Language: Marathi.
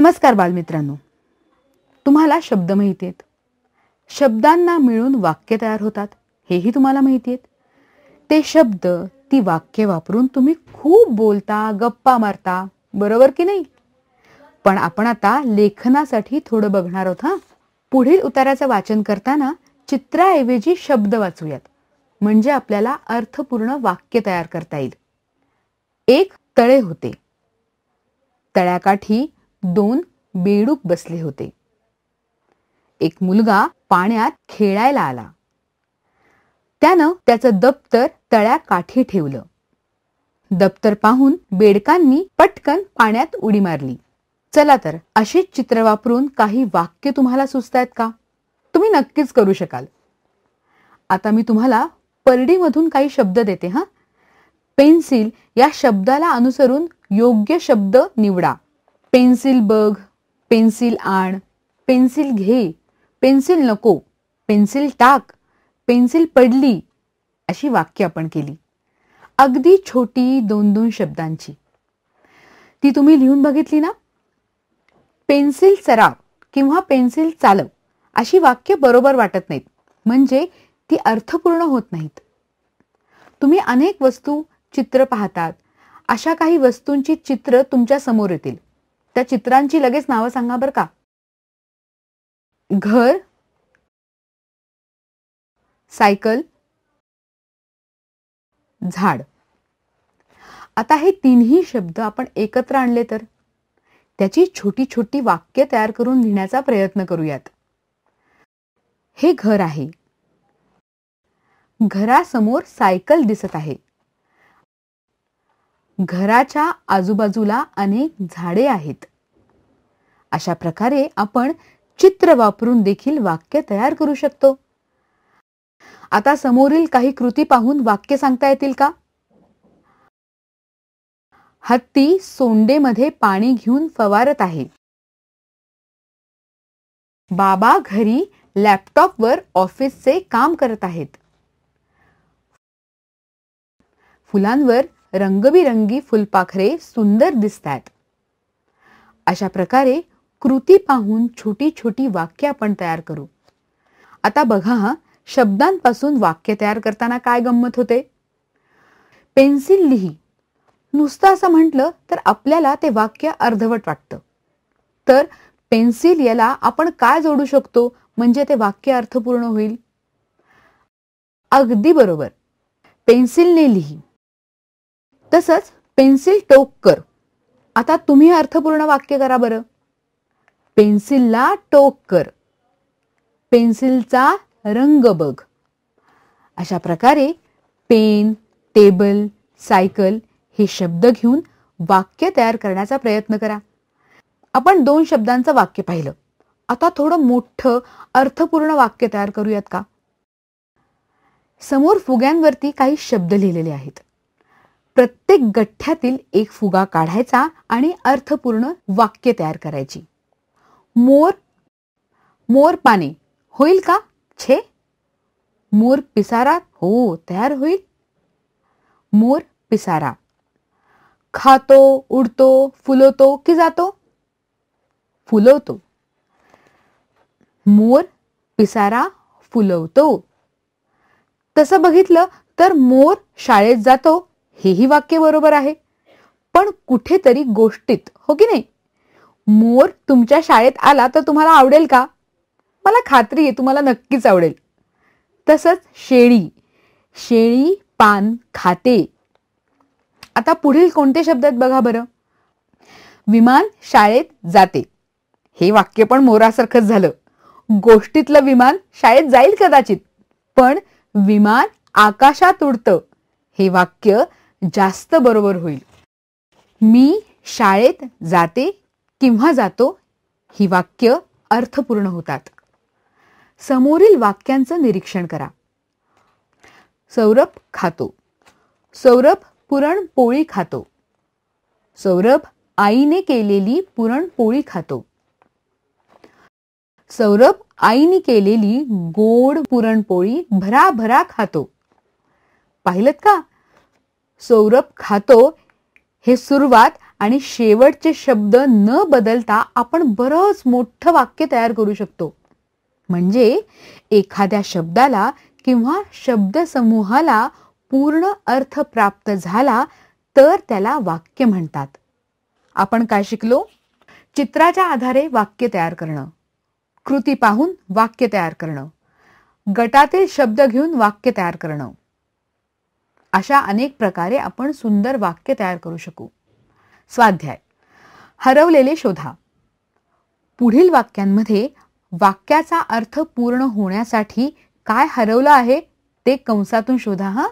नमस्कार बालमित्रांनो तुम्हाला शब्द माहिती आहेत शब्दांना मिळून वाक्य तयार होतात हेही तुम्हाला माहिती आहेत ते शब्द ती वाक्य वापरून तुम्ही खूप बोलता गप्पा मारता बरोबर की नाही पण आपण आता लेखनासाठी थोडं बघणार आहोत हा पुढील उताराचं वाचन करताना चित्राऐवजी शब्द वाचूयात म्हणजे आपल्याला अर्थपूर्ण वाक्य तयार करता येईल एक तळे होते तळ्याकाठी दोन बेडूक बसले होते एक मुलगा पाण्यात खेळायला आला त्यानं त्याचं दप्तर तळ्या काठी ठेवलं दप्तर पाहून बेडकांनी पटकन पाण्यात उडी मारली चला तर अशीच चित्र वापरून काही वाक्य तुम्हाला सुचतायत का तुम्ही नक्कीच करू शकाल आता मी तुम्हाला परडीमधून काही शब्द देते हा पेन्सिल या शब्दाला अनुसरून योग्य शब्द निवडा पेन्सिल बघ पेन्सिल आण पेन्सिल घे पेन्सिल नको पेन्सिल टाक पेन्सिल पडली अशी वाक्य आपण केली अगदी छोटी दोन दोन शब्दांची ती तुम्ही लिहून बघितली ना पेन्सिल सराव किंवा पेन्सिल चालव अशी वाक्य बरोबर वाटत नाहीत म्हणजे ती अर्थपूर्ण होत नाहीत तुम्ही अनेक वस्तू चित्र पाहतात अशा काही वस्तूंची चित्र तुमच्या समोर येतील त्या चित्रांची लगेच नावं सांगा बरं का घर सायकल झाड आता हे तिन्ही शब्द आपण एकत्र आणले तर त्याची छोटी छोटी वाक्य तयार करून लिहिण्याचा प्रयत्न करूयात हे घर आहे घरासमोर सायकल दिसत आहे घराच्या आजूबाजूला अनेक झाडे आहेत अशा प्रकारे आपण चित्र वापरून देखील वाक्य तयार करू शकतो आता समोरील काही कृती पाहून वाक्य सांगता येतील का हत्ती सोंडेमध्ये पाणी घेऊन फवारत आहे बाबा घरी लॅपटॉपवर ऑफिसचे काम करत आहेत फुलांवर रंगबिरंगी फुलपाखरे सुंदर दिसतात अशा प्रकारे कृती पाहून छोटी छोटी वाक्य आपण तयार करू आता बघा हा शब्दांपासून वाक्य तयार करताना काय गंमत होते पेन्सिल लिही नुसतं असं म्हटलं तर आपल्याला ते वाक्य अर्धवट वाटतं तर पेन्सिल याला आपण काय जोडू शकतो म्हणजे ते वाक्य अर्थपूर्ण होईल अगदी बरोबर पेन्सिलने लिही तसंच पेन्सिल टोक कर आता तुम्ही अर्थपूर्ण वाक्य करा बरं पेन्सिलला टोक कर पेन्सिलचा रंग बघ अशा प्रकारे पेन टेबल सायकल हे शब्द घेऊन वाक्य तयार करण्याचा प्रयत्न करा आपण दोन शब्दांचं वाक्य पाहिलं आता थोडं मोठं अर्थपूर्ण वाक्य तयार करूयात का समोर फुग्यांवरती काही शब्द लिहिलेले आहेत प्रत्येक गठ्ठ्यातील एक फुगा काढायचा आणि अर्थपूर्ण वाक्य तयार करायची मोर मोर पाने होईल का छे मोर पिसारा हो तयार होईल मोर पिसारा खातो उडतो फुलवतो की जातो फुलवतो मोर पिसारा फुलवतो तसं बघितलं तर मोर शाळेत जातो हेही वाक्य बरोबर आहे पण कुठेतरी गोष्टीत हो की नाही मोर तुमच्या शाळेत आला तर तुम्हाला आवडेल का मला खात्री आहे तुम्हाला नक्कीच आवडेल तसंच शेळी शेळी पान खाते आता पुढील कोणते शब्द आहेत बघा बरं विमान शाळेत जाते हे वाक्य पण मोरासारखंच झालं गोष्टीतलं विमान शाळेत जाईल कदाचित पण विमान आकाशात उडतं हे वाक्य जास्त बरोबर होईल मी शाळेत जाते किंवा जातो ही वाक्य अर्थपूर्ण होतात समोरील वाक्यांचं निरीक्षण करा सौरभ खातो सौरभ पुरणपोळी खातो सौरभ आईने केलेली पुरणपोळी खातो सौरभ आईने केलेली गोड पुरणपोळी भराभरा खातो पाहिलं का सौरभ खातो हे सुरुवात आणि शेवटचे शब्द न बदलता आपण बरंच मोठं वाक्य तयार करू शकतो म्हणजे एखाद्या शब्दाला किंवा शब्दसमूहाला पूर्ण अर्थ प्राप्त झाला तर त्याला वाक्य म्हणतात आपण काय शिकलो चित्राच्या आधारे वाक्य तयार करणं कृती पाहून वाक्य तयार करणं गटातील शब्द घेऊन वाक्य तयार करणं अशा अनेक प्रकारे आपण सुंदर वाक्य तयार करू शकू स्वाध्याय हरवलेले शोधा पुढील वाक्यांमध्ये वाक्याचा अर्थ पूर्ण होण्यासाठी काय हरवलं आहे ते कंसातून शोधा हा